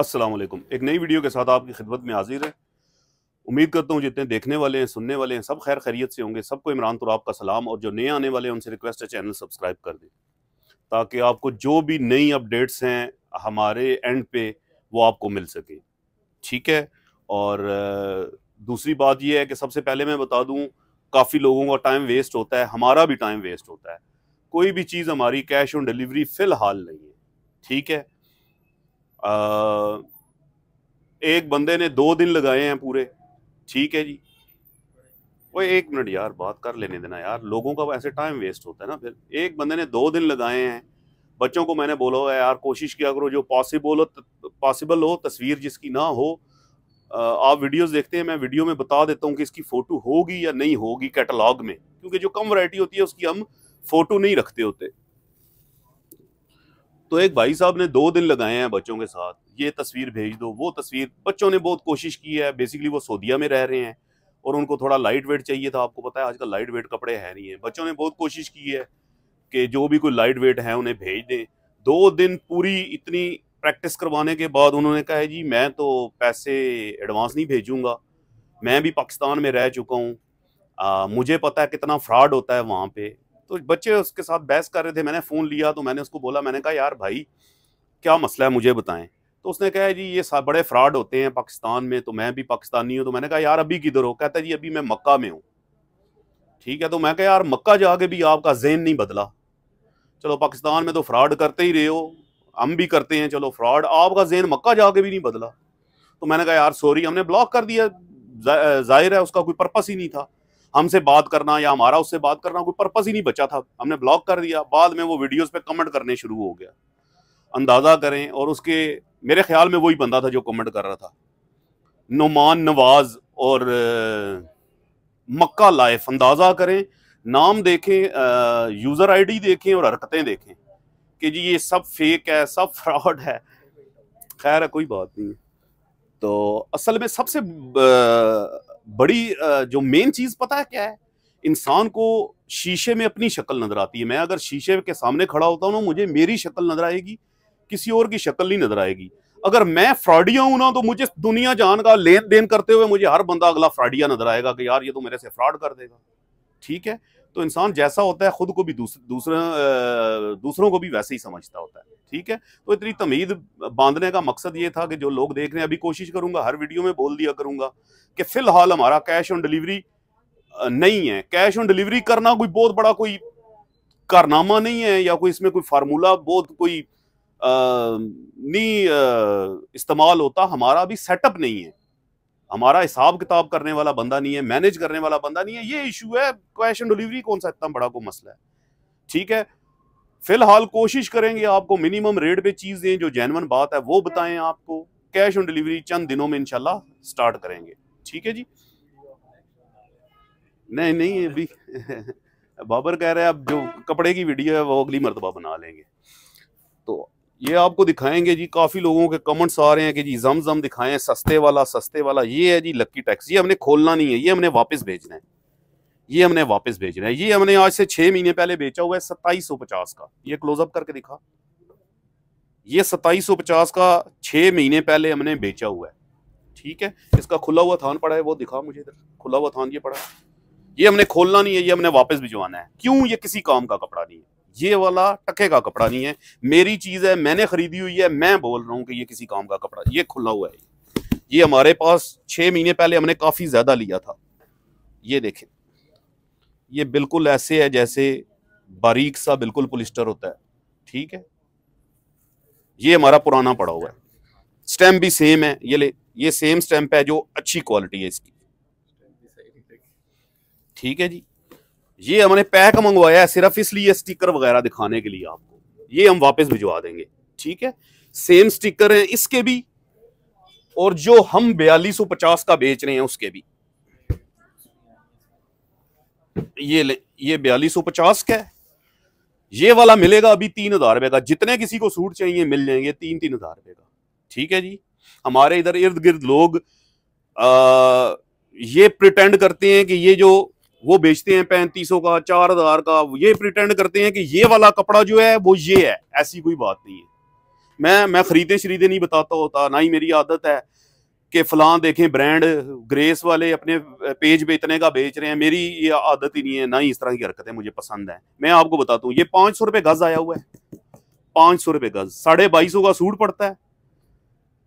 अस्सलाम वालेकुम एक नई वीडियो के साथ आपकी खिदमत में हाजिर है उम्मीद करता हूँ जितने देखने वाले हैं सुनने वाले हैं सब खैर खैरियत से होंगे सबको इमरान तुराब आपका सलाम और जो नए आने वाले हैं उनसे रिक्वेस्ट है चैनल सब्सक्राइब कर दें ताकि आपको जो भी नई अपडेट्स हैं हमारे एंड पे वो आपको मिल सके ठीक है और दूसरी बात यह है कि सबसे पहले मैं बता दूँ काफ़ी लोगों का टाइम वेस्ट होता है हमारा भी टाइम वेस्ट होता है कोई भी चीज़ हमारी कैश ऑन डिलीवरी फ़िलहाल नहीं है ठीक है एक बंदे ने दो दिन लगाए हैं पूरे ठीक है जी वो एक मिनट यार बात कर लेने देना यार लोगों का ऐसे टाइम वेस्ट होता है ना फिर एक बंदे ने दो दिन लगाए हैं बच्चों को मैंने बोला हुआ यार कोशिश किया करो जो पॉसिबल हो पॉसिबल हो तस्वीर जिसकी ना हो आप वीडियोस देखते हैं मैं वीडियो में बता देता हूँ कि इसकी फ़ोटो होगी या नहीं होगी कैटलॉग में क्योंकि जो कम वैरायटी होती है उसकी हम फ़ोटो नहीं रखते होते तो एक भाई साहब ने दो दिन लगाए हैं बच्चों के साथ ये तस्वीर भेज दो वो तस्वीर बच्चों ने बहुत कोशिश की है बेसिकली वो सऊदिया में रह रहे हैं और उनको थोड़ा लाइट वेट चाहिए था आपको पता है आजकल लाइट वेट कपड़े है नहीं है बच्चों ने बहुत कोशिश की है कि जो भी कोई लाइट वेट है उन्हें भेज दें दो दिन पूरी इतनी प्रैक्टिस करवाने के बाद उन्होंने कहा है जी मैं तो पैसे एडवांस नहीं भेजूंगा मैं भी पाकिस्तान में रह चुका हूँ मुझे पता है कितना फ्रॉड होता है वहाँ पे तो बच्चे उसके साथ बहस कर रहे थे मैंने फ़ोन लिया तो मैंने उसको बोला मैंने कहा यार भाई क्या मसला है मुझे बताएं तो उसने कहा जी ये बड़े फ्रॉड होते हैं पाकिस्तान में तो मैं भी पाकिस्तानी हूँ तो मैंने कहा यार अभी किधर हो कहता है जी अभी मैं मक्का में हूँ ठीक है तो मैं कहा यार मक्का जाके भी आपका जहन नहीं बदला चलो पाकिस्तान में तो फ्रॉड करते ही रहे हो हम भी करते हैं चलो फ्रॉड आपका जहन मक्का जाके भी नहीं बदला तो मैंने कहा यार सॉरी हमने ब्लॉक कर दिया जाहिर है उसका कोई पर्पस ही नहीं था हमसे बात करना या हमारा उससे बात करना कोई पर्पज़ ही नहीं बचा था हमने ब्लॉक कर दिया बाद में वो वीडियोस पे कमेंट करने शुरू हो गया अंदाज़ा करें और उसके मेरे ख्याल में वही बंदा था जो कमेंट कर रहा था नुमान नवाज और मक्का लाइफ अंदाज़ा करें नाम देखें यूज़र आईडी देखें और हरकतें देखें कि जी ये सब फेक है सब फ्रॉड है खैर है कोई बात नहीं है तो असल में सबसे बड़ी जो मेन चीज़ पता है क्या है इंसान को शीशे में अपनी शक्ल नज़र आती है मैं अगर शीशे के सामने खड़ा होता हूँ ना मुझे मेरी शक्ल नज़र आएगी किसी और की शक्ल नहीं नज़र आएगी अगर मैं फ्रॉडिया हूं ना तो मुझे दुनिया जान का लेन देन करते हुए मुझे हर बंदा अगला फ्रॉडिया नजर आएगा कि यार ये तो मेरे से फ्रॉड कर देगा ठीक है तो इंसान जैसा होता है खुद को भी दूसर, दूसर, दूसरों को भी वैसे ही समझता होता है ठीक है तो इतनी तमीद बांधने का मकसद ये था कि जो लोग देख रहे हैं अभी कोशिश करूंगा हर वीडियो में बोल दिया करूंगा कि फिलहाल हमारा कैश ऑन डिलीवरी नहीं है कैश ऑन डिलीवरी करना कोई बहुत बड़ा कोई कारनामा नहीं है या कोई इसमें कोई फार्मूला बहुत कोई नहीं इस्तेमाल होता हमारा अभी सेटअप नहीं है हमारा हिसाब किताब करने वाला बंदा नहीं है मैनेज करने वाला बंदा नहीं है ये इशू है कैश एंड डिलीवरी कौन सा इतना बड़ा को मसला है ठीक है फिलहाल कोशिश करेंगे आपको मिनिमम रेट पे चीज़ दें जो जेनवन बात है वो बताएं आपको कैश ऑन डिलीवरी चंद दिनों में इनशाला स्टार्ट करेंगे ठीक है जी नहीं नहीं अभी बाबर कह रहे हैं अब जो कपड़े की वीडियो है वो अगली मरतबा बना लेंगे तो ये आपको दिखाएंगे जी काफ़ी लोगों के कमेंट्स आ रहे हैं कि जी जम दिखाएं सस्ते वाला सस्ते वाला ये है जी लक्की टैक्स ये हमने खोलना नहीं है ये हमने वापस भेजना है ये हमने वापस भेजना है ये हमने आज से छह महीने पहले बेचा हुआ है सत्ताईस सौ पचास का ये क्लोजअप करके दिखा ये सत्ताईस सौ पचास का छह महीने पहले हमने बेचा हुआ है ठीक है इसका खुला हुआ थान पड़ा है वो दिखा मुझे इधर खुला हुआ थान ये पड़ा है ये हमने खोलना नहीं है ये हमने वापस भिजवाना है क्यों ये किसी काम का कपड़ा नहीं है ये वाला टके का कपड़ा नहीं है मेरी चीज़ है मैंने खरीदी हुई है मैं बोल रहा हूँ कि ये किसी काम का कपड़ा ये खुला हुआ है ये हमारे पास छह महीने पहले हमने काफ़ी ज़्यादा लिया था ये देखें ये बिल्कुल ऐसे है जैसे बारीक सा बिल्कुल पुलिस्टर होता है ठीक है ये हमारा पुराना पड़ा हुआ है स्टैम्प भी सेम है ये ले ये सेम स्टैम्प है जो अच्छी क्वालिटी है इसकी ठीक है जी ये हमने पैक मंगवाया सिर्फ इसलिए स्टिकर वगैरह दिखाने के लिए आपको ये हम वापस भिजवा देंगे ठीक है सेम स्टिकर है इसके भी और जो हम बयालीस सौ पचास का बेच रहे हैं उसके भी ये ले ये बयालीस सौ पचास का है ये वाला मिलेगा अभी तीन हजार रुपए का जितने किसी को सूट चाहिए मिल जाएंगे तीन तीन हजार रुपए का ठीक है जी हमारे इधर इर्द गिर्द लोग आ, ये प्रिटेंड करते हैं कि ये जो वो बेचते हैं पैंतीसों का चार हजार का ये प्रिटेंड करते हैं कि ये वाला कपड़ा जो है वो ये है ऐसी कोई बात नहीं है मैं मैं खरीदे शरीदे नहीं बताता होता ना ही मेरी आदत है कि फलां देखें ब्रांड ग्रेस वाले अपने पेज पे इतने का बेच रहे हैं मेरी ये आदत ही नहीं है ना ही इस तरह की हरकतें मुझे पसंद है मैं आपको बताता हूँ ये पाँच सौ रुपये गज़ आया हुआ है पाँच सौ रुपये गज़ साढ़े बाईस का सूट पड़ता है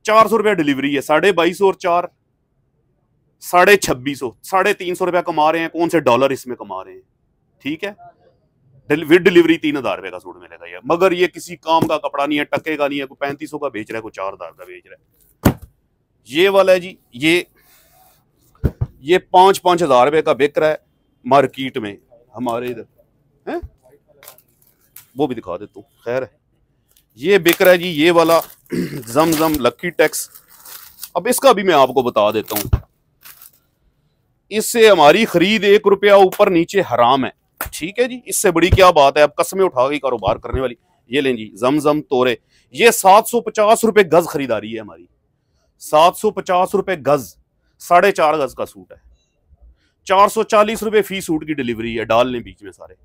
चार सौ रुपया डिलीवरी है साढ़े बाईस और चार साढ़े छब्बीस सौ साढ़े तीन सौ रुपया कमा रहे हैं कौन से डॉलर इसमें कमा रहे हैं ठीक है विद डिलीवरी तीन हजार रुपए का सूट मिलेगा यार मगर ये किसी काम का कपड़ा नहीं है टके का नहीं है कोई पैंतीस सौ का बेच रहा है कोई चार हजार का बेच रहा है ये वाला है जी ये ये पांच पांच हजार रुपए का बिक रहा है मार्केट में हमारे इधर है वो भी दिखा देता तू खैर ये बिक रहा है जी ये वाला जम जम लक्की टैक्स अब इसका भी मैं आपको बता देता हूँ इससे हमारी खरीद एक रुपया ऊपर नीचे हराम है ठीक है जी इससे बड़ी क्या बात है अब कसमें उठा गई कारोबार करने वाली ये लें जी जमजम तोरे ये सात सौ पचास रुपए गज खरीदारी है हमारी सात सौ पचास रुपये गज साढ़े चार गज का सूट है चार सौ चालीस रुपये फी सूट की डिलीवरी है डाल लें बीच में सारे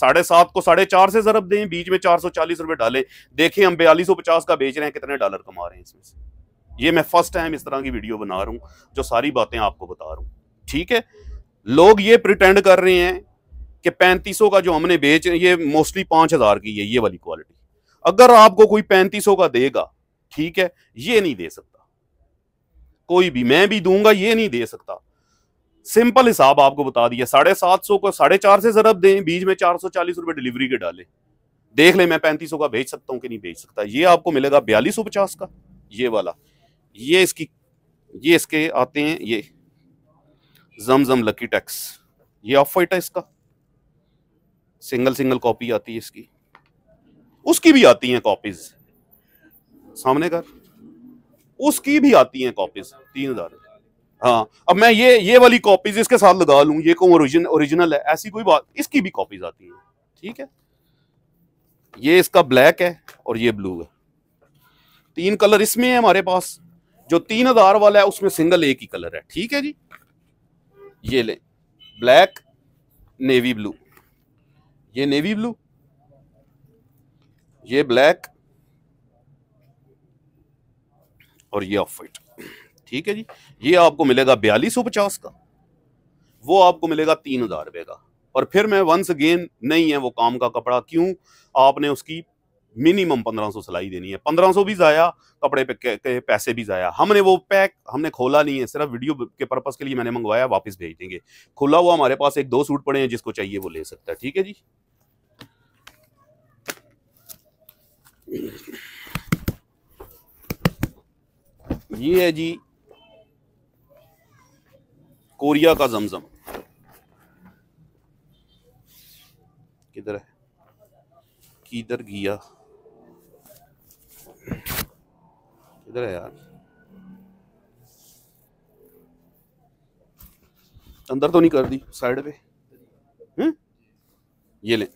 साढ़े सात को साढ़े चार से जरब दें बीच में चार सौ चालीस रुपए डालें देखें हम बयालीस सौ पचास का बेच रहे हैं कितने डॉलर कमा रहे हैं इसमें से ये मैं फर्स्ट टाइम इस तरह की वीडियो बना रहा हूँ जो सारी बातें आपको बता रहा हूँ ठीक है लोग ये प्रिटेंड कर रहे हैं कि पैंतीस का जो हमने बेच ये मोस्टली पांच हजार की है ये वाली क्वालिटी अगर आपको कोई पैंतीस का देगा ठीक है ये नहीं दे सकता कोई भी मैं भी दूंगा ये नहीं दे सकता सिंपल हिसाब आपको बता दिया साढ़े सात सौ को साढ़े चार से जरब दें बीच में चार सौ चालीस रुपए डिलीवरी के डाले देख ले मैं पैंतीस का भेज सकता हूं कि नहीं भेज सकता ये आपको मिलेगा बयालीस सौ पचास का ये वाला ये इसकी ये इसके आते हैं ये जमजम लकी टैक्स ये ऑफ वाइट है इसका सिंगल सिंगल कॉपी आती है इसकी उसकी भी आती हैं कॉपीज सामने कर उसकी भी आती हैं कॉपीज तीन हजार हाँ अब मैं ये ये वाली कॉपीज इसके साथ लगा लू ये कौन ओरिजिन ओरिजिनल है ऐसी कोई बात इसकी भी कॉपीज आती हैं ठीक है ये इसका ब्लैक है और ये ब्लू है तीन कलर इसमें है हमारे पास जो तीन हजार वाला है उसमें सिंगल एक ही कलर है ठीक है जी ये ले ब्लैक नेवी ब्लू ये नेवी ब्लू ये ब्लैक और ये ऑफ वाइट ठीक है जी ये आपको मिलेगा बयालीस सौ पचास का वो आपको मिलेगा तीन हजार रुपए का और फिर मैं वंस अगेन नहीं है वो काम का कपड़ा क्यों आपने उसकी मिनिमम पंद्रह सौ सिलाई देनी है पंद्रह सौ भी ज़ाया कपड़े पे के पैसे भी ज़ाया हमने वो पैक हमने खोला नहीं है सिर्फ वीडियो के पर्पज़ के लिए मैंने मंगवाया वापस भेज देंगे खुला हुआ हमारे पास एक दो सूट पड़े हैं जिसको चाहिए वो ले सकता है ठीक है जी ये है जी कोरिया का जमजम किधर है किधर गया किधर है यार अंदर तो नहीं कर दी साइड पे हैं हम्म? ये ले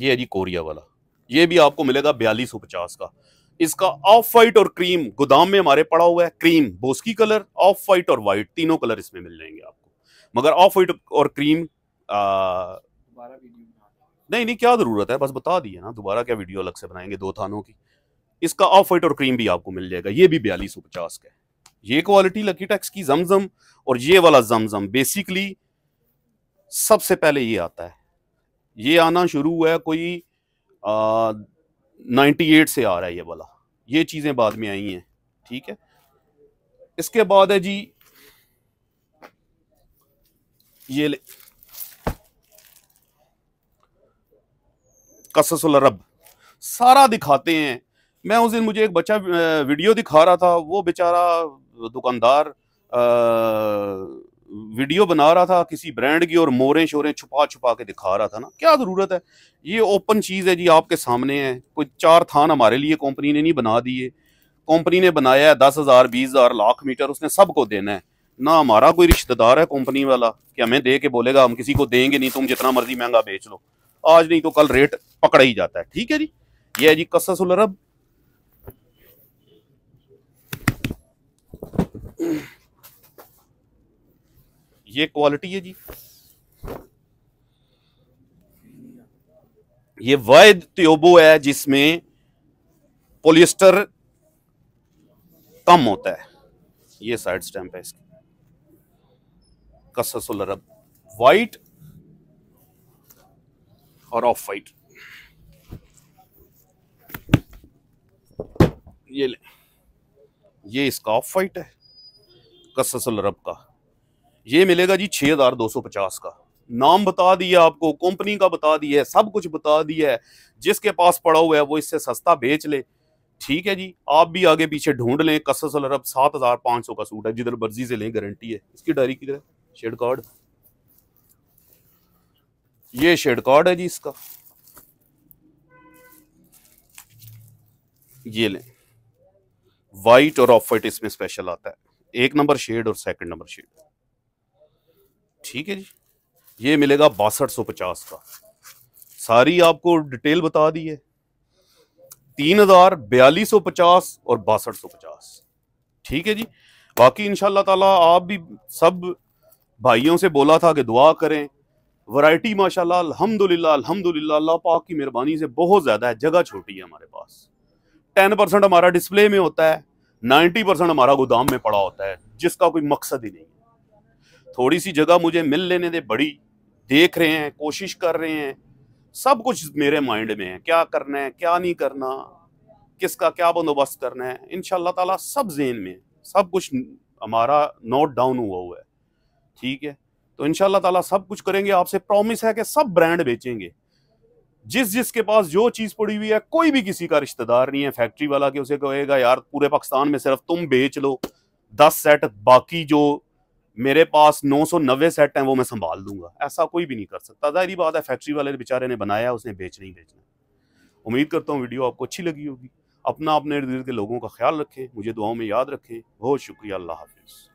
ये है जी कोरिया वाला ये भी आपको मिलेगा बयालीस सौ का इसका ऑफ वाइट और क्रीम गोदाम में हमारे पड़ा हुआ है क्रीम बोस्की कलर ऑफ वाइट और वाइट तीनों कलर इसमें मिल जाएंगे आपको मगर ऑफ वाइट और क्रीम आ, नहीं नहीं क्या जरूरत है बस बता दिए ना दोबारा क्या वीडियो अलग से बनाएंगे दो थानों की इसका ऑफ वाइट और क्रीम भी आपको मिल जाएगा ये भी बयालीस सौ पचास का है ये क्वालिटी लकी टैक्स की जमजम और ये वाला जमजम बेसिकली सबसे पहले ये आता है ये आना शुरू हुआ है कोई नाइन्टी एट से आ रहा है ये वाला ये चीज़ें बाद में आई हैं ठीक है इसके बाद है जी ये ले कससुल रब सारा दिखाते हैं मैं उस दिन मुझे एक बच्चा वीडियो दिखा रहा था वो बेचारा दुकानदार वीडियो बना रहा था किसी ब्रांड की और मोरें शोरें छुपा छुपा के दिखा रहा था ना क्या ज़रूरत है ये ओपन चीज़ है जी आपके सामने है कोई चार थान हमारे लिए कंपनी ने नहीं बना दिए कंपनी ने बनाया है दस हज़ार बीस हज़ार लाख मीटर उसने सबको देना है ना हमारा कोई रिश्तेदार है कंपनी वाला कि हमें दे के बोलेगा हम किसी को देंगे नहीं तुम जितना मर्जी महंगा बेच लो आज नहीं तो कल रेट पकड़ा ही जाता है ठीक है जी ये है जी कससुल अरब ये क्वालिटी है जी ये वैध त्योबो है जिसमें पोलिस्टर कम होता है ये साइड स्टैम्प है इसकी कससुल रब वाइट और ऑफ वाइट ये ले ये इसका ऑफ वाइट है कससुल रब का ये मिलेगा जी छः हज़ार दो सौ पचास का नाम बता दिया आपको कंपनी का बता दिया है सब कुछ बता दिया है जिसके पास पड़ा हुआ है वो इससे सस्ता बेच ले ठीक है जी आप भी आगे पीछे ढूंढ लें कसस अरब सात हज़ार पाँच सौ का सूट है जिधर मर्जी से लें गारंटी है इसकी डायरी किधर है शेड कार्ड ये शेड कार्ड है जी इसका ये लें वाइट और ऑफ वाइट इसमें स्पेशल आता है एक नंबर शेड और सेकंड नंबर शेड ठीक है जी ये मिलेगा बासठ सौ पचास का सारी आपको डिटेल बता दी है तीन हजार बयालीस सौ पचास और बासठ सौ पचास ठीक है जी बाकी इनशाला ताला आप भी सब भाइयों से बोला था कि दुआ करें वैरायटी माशाल्लाह अल्हम्दुलिल्लाह अल्हम्दुलिल्लाह अल्लाह पाक की मेहरबानी से बहुत ज़्यादा है जगह छोटी है हमारे पास टेन परसेंट हमारा डिस्प्ले में होता है नाइन्टी परसेंट हमारा गोदाम में पड़ा होता है जिसका कोई मकसद ही नहीं है थोड़ी सी जगह मुझे मिल लेने दे बड़ी देख रहे हैं कोशिश कर रहे हैं सब कुछ मेरे माइंड में है क्या करना है क्या नहीं करना किसका क्या बंदोबस्त करना है इन ताला सब जेन में सब कुछ हमारा नोट डाउन हुआ हुआ है ठीक है तो इन ताला सब कुछ करेंगे आपसे प्रॉमिस है कि सब ब्रांड बेचेंगे जिस जिस के पास जो चीज़ पड़ी हुई है कोई भी किसी का रिश्तेदार नहीं है फैक्ट्री वाला कि उसे कहेगा यार पूरे पाकिस्तान में सिर्फ तुम बेच लो दस सेट बाकी जो मेरे पास 990 सेट हैं वो मैं संभाल दूंगा ऐसा कोई भी नहीं कर सकता जाहरी बात है फैक्ट्री वाले बेचारे ने बनाया उसने बेच नहीं बेचना उम्मीद करता हूँ वीडियो आपको अच्छी लगी होगी अपना अपने इर्द गिर्द के लोगों का ख्याल रखें मुझे दुआओं में याद रखें बहुत शुक्रिया अल्लाह हाफिज़